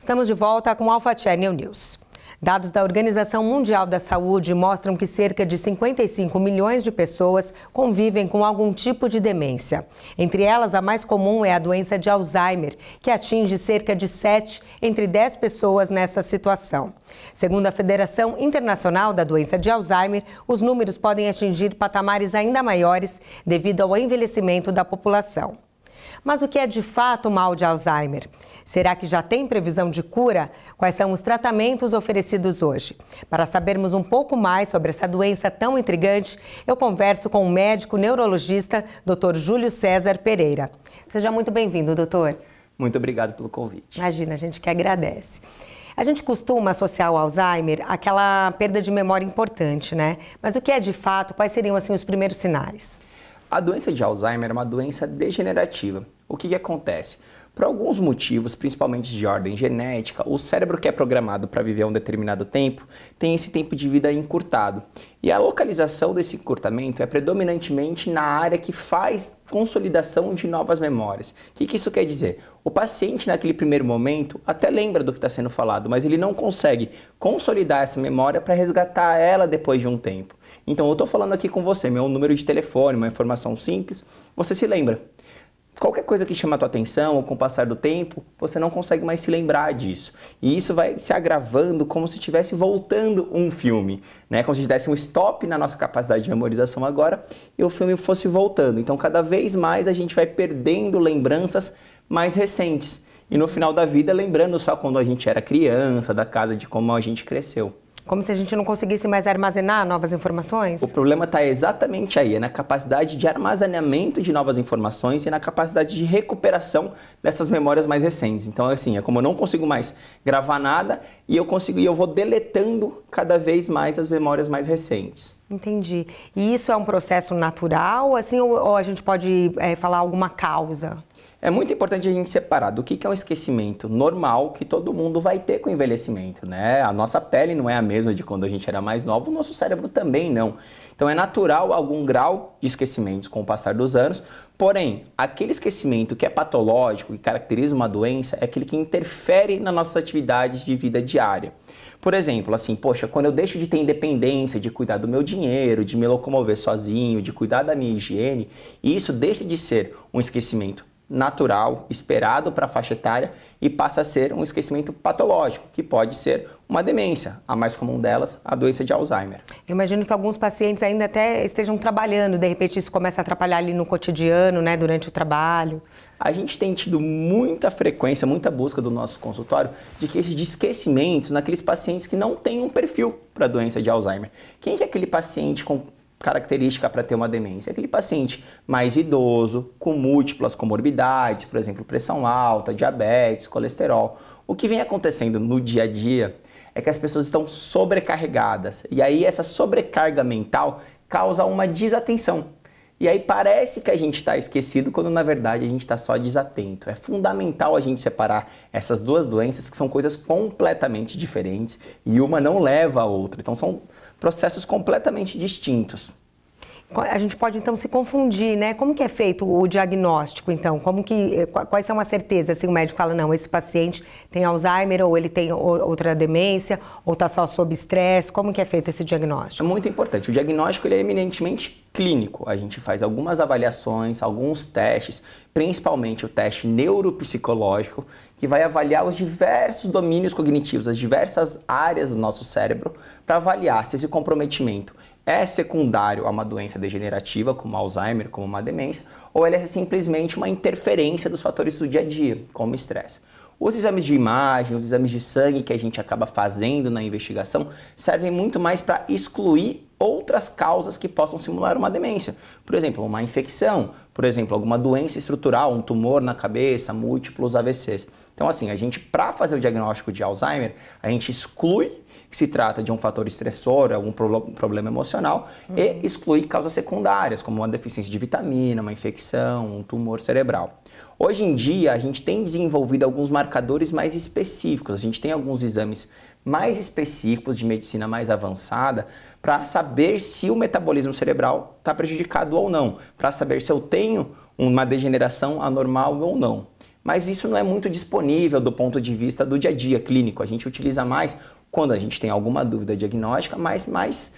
Estamos de volta com Alfa Channel News. Dados da Organização Mundial da Saúde mostram que cerca de 55 milhões de pessoas convivem com algum tipo de demência. Entre elas, a mais comum é a doença de Alzheimer, que atinge cerca de 7 entre 10 pessoas nessa situação. Segundo a Federação Internacional da Doença de Alzheimer, os números podem atingir patamares ainda maiores devido ao envelhecimento da população. Mas o que é de fato mal de Alzheimer? Será que já tem previsão de cura? Quais são os tratamentos oferecidos hoje? Para sabermos um pouco mais sobre essa doença tão intrigante, eu converso com o médico neurologista Dr. Júlio César Pereira. Seja muito bem-vindo, doutor. Muito obrigado pelo convite. Imagina, a gente que agradece. A gente costuma associar o Alzheimer àquela perda de memória importante, né? Mas o que é de fato? Quais seriam assim os primeiros sinais? A doença de Alzheimer é uma doença degenerativa. O que, que acontece? Por alguns motivos, principalmente de ordem genética, o cérebro que é programado para viver um determinado tempo tem esse tempo de vida encurtado. E a localização desse encurtamento é predominantemente na área que faz consolidação de novas memórias. O que, que isso quer dizer? O paciente, naquele primeiro momento, até lembra do que está sendo falado, mas ele não consegue consolidar essa memória para resgatar ela depois de um tempo. Então, eu estou falando aqui com você, meu número de telefone, uma informação simples, você se lembra. Qualquer coisa que chama a tua atenção, ou com o passar do tempo, você não consegue mais se lembrar disso. E isso vai se agravando como se estivesse voltando um filme, né? Como se tivesse um stop na nossa capacidade de memorização agora e o filme fosse voltando. Então, cada vez mais a gente vai perdendo lembranças mais recentes. E no final da vida, lembrando só quando a gente era criança, da casa de como a gente cresceu. Como se a gente não conseguisse mais armazenar novas informações? O problema está exatamente aí, é na capacidade de armazenamento de novas informações e na capacidade de recuperação dessas memórias mais recentes. Então, assim, é como eu não consigo mais gravar nada e eu consigo e eu vou deletando cada vez mais as memórias mais recentes. Entendi. E isso é um processo natural, assim, ou, ou a gente pode é, falar alguma causa? É muito importante a gente separar do que, é um esquecimento normal que todo mundo vai ter com o envelhecimento, né? A nossa pele não é a mesma de quando a gente era mais novo, o nosso cérebro também não. Então é natural algum grau de esquecimento com o passar dos anos, porém, aquele esquecimento que é patológico, que caracteriza uma doença, é aquele que interfere nas nossas atividades de vida diária. Por exemplo, assim, poxa, quando eu deixo de ter independência, de cuidar do meu dinheiro, de me locomover sozinho, de cuidar da minha higiene, isso deixa de ser um esquecimento natural, esperado para a faixa etária e passa a ser um esquecimento patológico, que pode ser uma demência, a mais comum delas, a doença de Alzheimer. Eu imagino que alguns pacientes ainda até estejam trabalhando, de repente isso começa a atrapalhar ali no cotidiano, né, durante o trabalho. A gente tem tido muita frequência, muita busca do nosso consultório de cases de esquecimentos naqueles pacientes que não têm um perfil para a doença de Alzheimer. Quem é aquele paciente com característica para ter uma demência? É aquele paciente mais idoso, com múltiplas comorbidades, por exemplo, pressão alta, diabetes, colesterol. O que vem acontecendo no dia a dia é que as pessoas estão sobrecarregadas e aí essa sobrecarga mental causa uma desatenção. E aí parece que a gente está esquecido quando na verdade a gente está só desatento. É fundamental a gente separar essas duas doenças que são coisas completamente diferentes e uma não leva a outra. Então são processos completamente distintos. A gente pode então se confundir, né? Como que é feito o diagnóstico, então? Como que eh, quais são as certezas se assim, o médico fala não, esse paciente tem Alzheimer ou ele tem outra demência ou está só sob estresse? Como que é feito esse diagnóstico? É muito importante. O diagnóstico ele é eminentemente clínico. A gente faz algumas avaliações, alguns testes, principalmente o teste neuropsicológico, que vai avaliar os diversos domínios cognitivos, as diversas áreas do nosso cérebro, para avaliar se esse comprometimento é secundário a uma doença degenerativa, como Alzheimer, como uma demência, ou ela é simplesmente uma interferência dos fatores do dia a dia, como estresse. Os exames de imagem, os exames de sangue que a gente acaba fazendo na investigação servem muito mais para excluir outras causas que possam simular uma demência. Por exemplo, uma infecção, por exemplo, alguma doença estrutural, um tumor na cabeça, múltiplos AVCs. Então, assim, a gente, para fazer o diagnóstico de Alzheimer, a gente exclui que se trata de um fator estressor, algum problema emocional, uhum. e exclui causas secundárias, como uma deficiência de vitamina, uma infecção, um tumor cerebral. Hoje em dia, a gente tem desenvolvido alguns marcadores mais específicos, a gente tem alguns exames mais específicos de medicina mais avançada para saber se o metabolismo cerebral está prejudicado ou não, para saber se eu tenho uma degeneração anormal ou não. Mas isso não é muito disponível do ponto de vista do dia a dia clínico. A gente utiliza mais quando a gente tem alguma dúvida diagnóstica, mas mais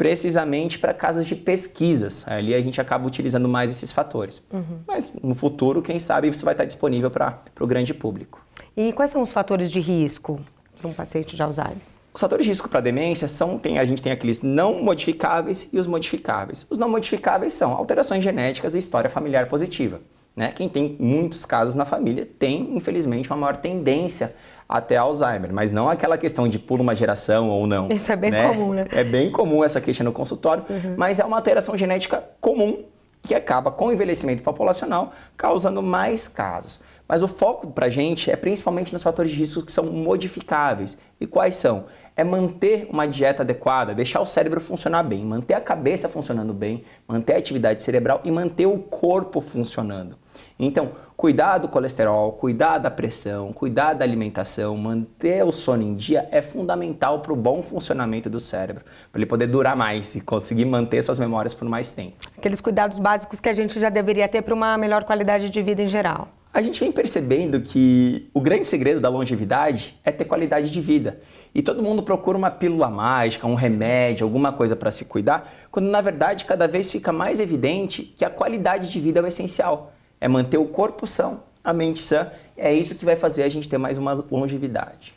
precisamente para casos de pesquisas. Ali a gente acaba utilizando mais esses fatores. Uhum. Mas no futuro, quem sabe, isso vai estar disponível para o grande público. E quais são os fatores de risco para um paciente de Alzheimer? Os fatores de risco para demência são, tem, a gente tem aqueles não modificáveis e os modificáveis. Os não modificáveis são alterações genéticas e história familiar positiva. Né? Quem tem muitos casos na família tem, infelizmente, uma maior tendência até Alzheimer, mas não aquela questão de pula uma geração ou não. Isso é bem né? comum, né? É bem comum essa queixa no consultório, uhum. mas é uma alteração genética comum que acaba com o envelhecimento populacional causando mais casos. Mas o foco para a gente é principalmente nos fatores de risco que são modificáveis. E quais são? É manter uma dieta adequada, deixar o cérebro funcionar bem, manter a cabeça funcionando bem, manter a atividade cerebral e manter o corpo funcionando. Então, cuidar do colesterol, cuidar da pressão, cuidar da alimentação, manter o sono em dia é fundamental para o bom funcionamento do cérebro, para ele poder durar mais e conseguir manter suas memórias por mais tempo. Aqueles cuidados básicos que a gente já deveria ter para uma melhor qualidade de vida em geral. A gente vem percebendo que o grande segredo da longevidade é ter qualidade de vida. E todo mundo procura uma pílula mágica, um remédio, alguma coisa para se cuidar, quando na verdade cada vez fica mais evidente que a qualidade de vida é o essencial. É manter o corpo são, a mente sã. É isso que vai fazer a gente ter mais uma longevidade.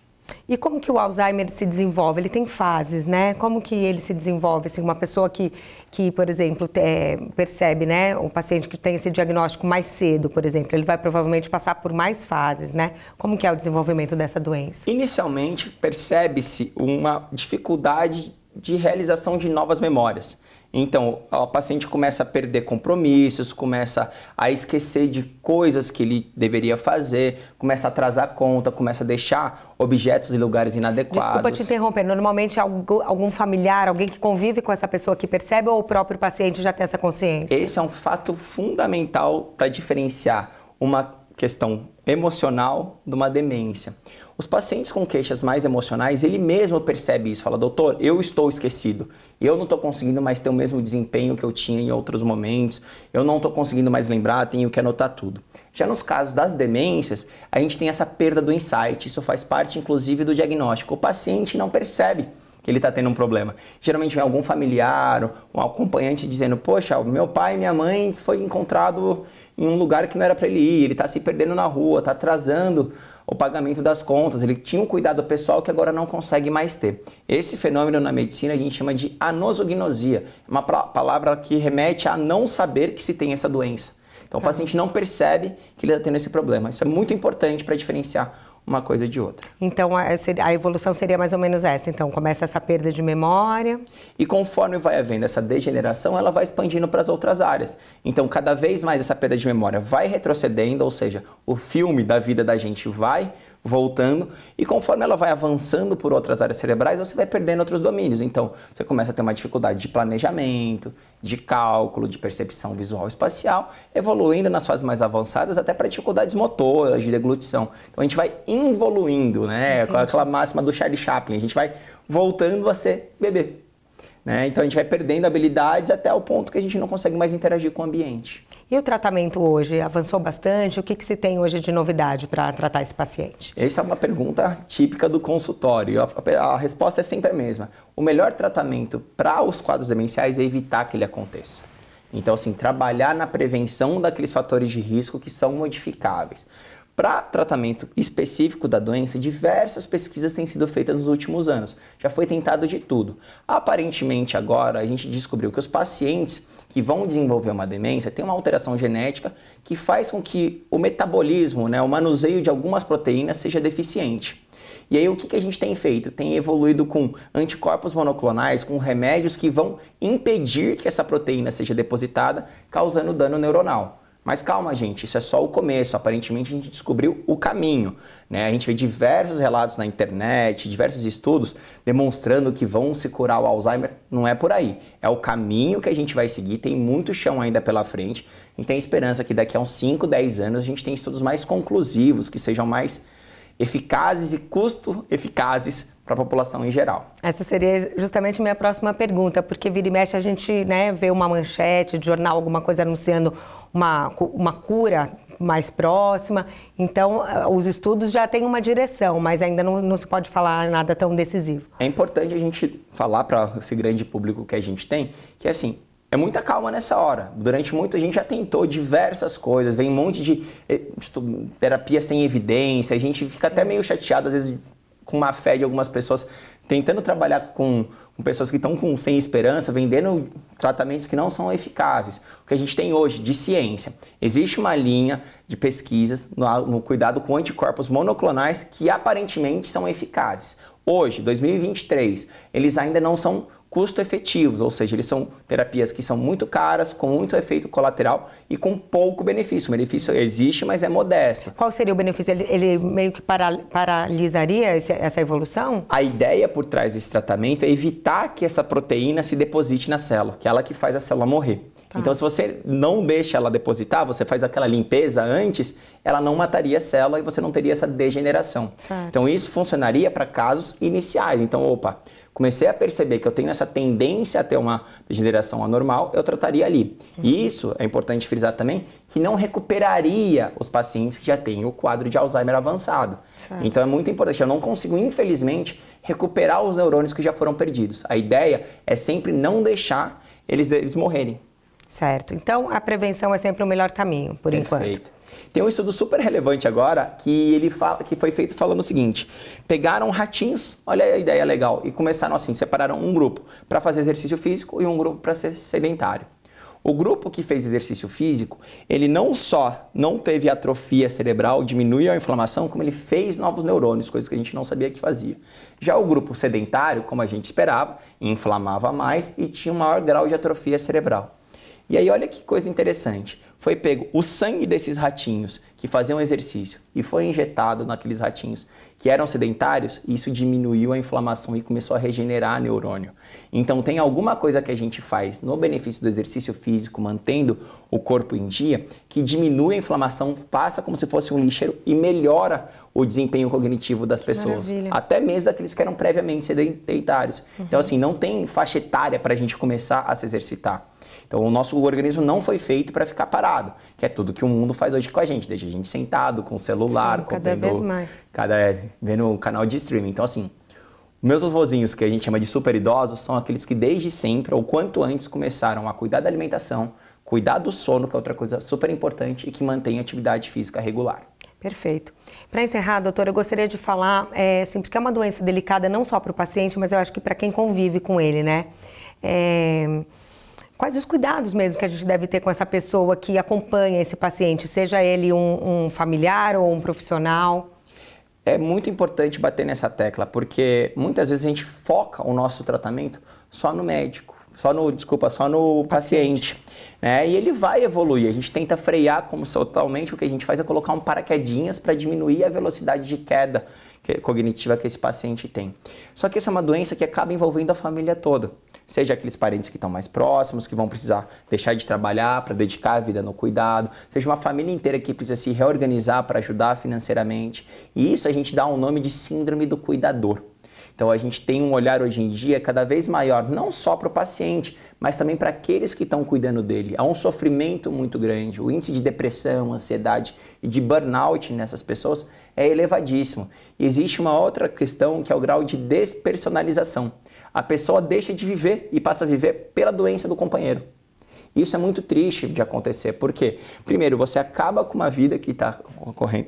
E como que o Alzheimer se desenvolve? Ele tem fases, né? Como que ele se desenvolve? Assim, uma pessoa que, que por exemplo, é, percebe, né? Um paciente que tem esse diagnóstico mais cedo, por exemplo, ele vai provavelmente passar por mais fases, né? Como que é o desenvolvimento dessa doença? Inicialmente, percebe-se uma dificuldade de realização de novas memórias. Então, o paciente começa a perder compromissos, começa a esquecer de coisas que ele deveria fazer, começa a atrasar a conta, começa a deixar objetos em lugares inadequados. Desculpa te interromper. Normalmente, algum familiar, alguém que convive com essa pessoa que percebe ou o próprio paciente já tem essa consciência? Esse é um fato fundamental para diferenciar uma questão emocional de uma demência. Os pacientes com queixas mais emocionais, ele mesmo percebe isso, fala: "Doutor, eu estou esquecido. Eu não estou conseguindo mais ter o mesmo desempenho que eu tinha em outros momentos. Eu não estou conseguindo mais lembrar, tenho que anotar tudo." Já nos casos das demências, a gente tem essa perda do insight. Isso faz parte inclusive do diagnóstico. O paciente não percebe que ele está tendo um problema. Geralmente vem algum familiar, um acompanhante dizendo: Poxa, meu pai e minha mãe foi encontrado em um lugar que não era para ele ir, ele está se perdendo na rua, está atrasando o pagamento das contas, ele tinha um cuidado pessoal que agora não consegue mais ter. Esse fenômeno na medicina a gente chama de anosognosia, uma palavra que remete a não saber que se tem essa doença. Então o tá. paciente não percebe que ele está tendo esse problema. Isso é muito importante para diferenciar uma coisa de outra. Então é, a evolução seria mais ou menos essa. Então começa essa perda de memória. E conforme vai havendo essa degeneração, ela vai expandindo para as outras áreas. Então cada vez mais essa perda de memória vai retrocedendo, ou seja, o filme da vida da gente vai voltando, e conforme ela vai avançando por outras áreas cerebrais, você vai perdendo outros domínios. Então, você começa a ter uma dificuldade de planejamento, de cálculo, de percepção visual espacial, evoluindo nas fases mais avançadas até para dificuldades motoras, de deglutição. Então, a gente vai involuindo, né? Com aquela máxima do Charlie Chaplin, a gente vai voltando a ser bebê. Né? Então a gente vai perdendo habilidades até o ponto que a gente não consegue mais interagir com o ambiente. E o tratamento hoje avançou bastante? O que, que se tem hoje de novidade para tratar esse paciente? Essa é uma pergunta típica do consultório. A, a, a resposta é sempre a mesma. O melhor tratamento para os quadros demenciais é evitar que ele aconteça. Então, assim, trabalhar na prevenção daqueles fatores de risco que são modificáveis. Para tratamento específico da doença, diversas pesquisas têm sido feitas nos últimos anos. Já foi tentado de tudo. Aparentemente, agora a gente descobriu que os pacientes que vão desenvolver uma demência têm uma alteração genética que faz com que o metabolismo, né, o manuseio de algumas proteínas seja deficiente. E aí o que, que a gente tem feito? Tem evoluído com anticorpos monoclonais, com remédios que vão impedir que essa proteína seja depositada, causando dano neuronal. Mas calma, gente, isso é só o começo. Aparentemente a gente descobriu o caminho. Né? A gente vê diversos relatos na internet, diversos estudos demonstrando que vão se curar o Alzheimer. Não é por aí. É o caminho que a gente vai seguir. Tem muito chão ainda pela frente. A gente tem esperança que daqui a uns 5, 10 anos a gente tenha estudos mais conclusivos, que sejam mais eficazes e custo eficazes para a população em geral. Essa seria justamente minha próxima pergunta, porque vira e mexe a gente né, vê uma manchete de jornal, alguma coisa anunciando uma, uma cura mais próxima. Então, eh, os estudos já têm uma direção, mas ainda não, não se pode falar nada tão decisivo. É importante a gente falar para esse grande público que a gente tem que, assim, é muita calma nessa hora. Durante muito a gente já tentou diversas coisas, vem um monte de eh, terapia sem evidência, a gente fica Sim. até meio chateado às vezes com má fé de algumas pessoas, tentando trabalhar com, com pessoas que estão com, sem esperança, vendendo tratamentos que não são eficazes. O que a gente tem hoje de ciência, existe uma linha de pesquisas no, no cuidado com anticorpos monoclonais que aparentemente são eficazes. Hoje, 2023, eles ainda não são custo-efetivos, ou seja, eles são terapias que são muito caras, com muito efeito colateral e com pouco benefício. O benefício existe, mas é modesto. Qual seria o benefício? Ele, ele meio que para, paralisaria esse, essa evolução? A ideia por trás desse tratamento é evitar que essa proteína se deposite na célula, que é ela que faz a célula morrer. Tá. Então, se você não deixa ela depositar, você faz aquela limpeza antes, ela não mataria a célula e você não teria essa degeneração. Certo. Então, isso funcionaria para casos iniciais. Então, opa, comecei a perceber que eu tenho essa tendência a ter uma degeneração anormal, eu trataria ali. E uhum. isso, é importante frisar também, que não recuperaria os pacientes que já têm o quadro de Alzheimer avançado. Certo. Então é muito importante, eu não consigo, infelizmente, recuperar os neurônios que já foram perdidos. A ideia é sempre não deixar eles, eles morrerem. Certo. Então a prevenção é sempre o melhor caminho, por Perfeito. enquanto. Tem um estudo super relevante agora que ele fala, que foi feito falando o seguinte: pegaram ratinhos, olha a ideia legal, e começaram assim, separaram um grupo para fazer exercício físico e um grupo para ser sedentário. O grupo que fez exercício físico, ele não só não teve atrofia cerebral, diminuiu a inflamação, como ele fez novos neurônios, coisas que a gente não sabia que fazia. Já o grupo sedentário, como a gente esperava, inflamava mais e tinha um maior grau de atrofia cerebral. E aí olha que coisa interessante foi pego o sangue desses ratinhos que faziam exercício e foi injetado naqueles ratinhos que eram sedentários, e isso diminuiu a inflamação e começou a regenerar neurônio. Então tem alguma coisa que a gente faz no benefício do exercício físico, mantendo o corpo em dia, que diminui a inflamação, passa como se fosse um lixeiro e melhora o desempenho cognitivo das pessoas. Maravilha. Até mesmo daqueles que eram previamente sedentários. Uhum. Então assim, não tem faixa etária para a gente começar a se exercitar. Então o nosso organismo não foi feito para ficar parado que é tudo que o mundo faz hoje com a gente, deixa a gente sentado com o celular, Sim, cada vez mais. Cada, é, vendo o canal de streaming. Então, assim, meus vovozinhos, que a gente chama de super idosos, são aqueles que desde sempre, ou quanto antes, começaram a cuidar da alimentação, cuidar do sono, que é outra coisa super importante e que mantém a atividade física regular. Perfeito. Para encerrar, doutora, eu gostaria de falar, é, assim, porque é uma doença delicada não só para o paciente, mas eu acho que para quem convive com ele, né? É quais os cuidados mesmo que a gente deve ter com essa pessoa que acompanha esse paciente, seja ele um, um familiar ou um profissional? É muito importante bater nessa tecla, porque muitas vezes a gente foca o nosso tratamento só no médico, só no, desculpa, só no paciente, paciente né? E ele vai evoluir. A gente tenta frear como totalmente, o que a gente faz é colocar um paraquedinhas para diminuir a velocidade de queda cognitiva que esse paciente tem. Só que essa é uma doença que acaba envolvendo a família toda. Seja aqueles parentes que estão mais próximos, que vão precisar deixar de trabalhar para dedicar a vida no cuidado, seja uma família inteira que precisa se reorganizar para ajudar financeiramente. E isso a gente dá o um nome de síndrome do cuidador. Então a gente tem um olhar hoje em dia cada vez maior, não só para o paciente, mas também para aqueles que estão cuidando dele. Há um sofrimento muito grande, o índice de depressão, ansiedade e de burnout nessas pessoas é elevadíssimo. E existe uma outra questão que é o grau de despersonalização. A pessoa deixa de viver e passa a viver pela doença do companheiro. Isso é muito triste de acontecer, porque, primeiro, você acaba com uma vida que está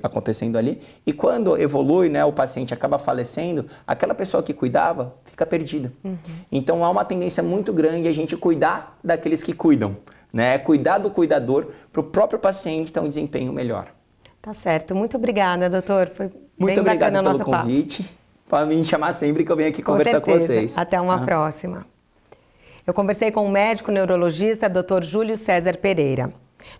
acontecendo ali, e quando evolui, né, o paciente acaba falecendo, aquela pessoa que cuidava fica perdida. Uhum. Então há uma tendência muito grande a gente cuidar daqueles que cuidam, né? Cuidar do cuidador para o próprio paciente ter um desempenho melhor. Tá certo. Muito obrigada, doutor. Foi muito obrigado pelo convite. Papo. Pode me chamar sempre que eu venho aqui com conversar certeza. com vocês. Até uma ah. próxima. Eu conversei com o médico neurologista Dr. Júlio César Pereira.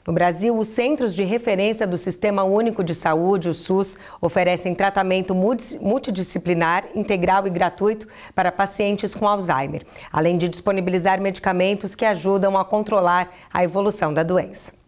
No Brasil, os centros de referência do Sistema Único de Saúde, o SUS, oferecem tratamento multidisciplinar, integral e gratuito para pacientes com Alzheimer, além de disponibilizar medicamentos que ajudam a controlar a evolução da doença.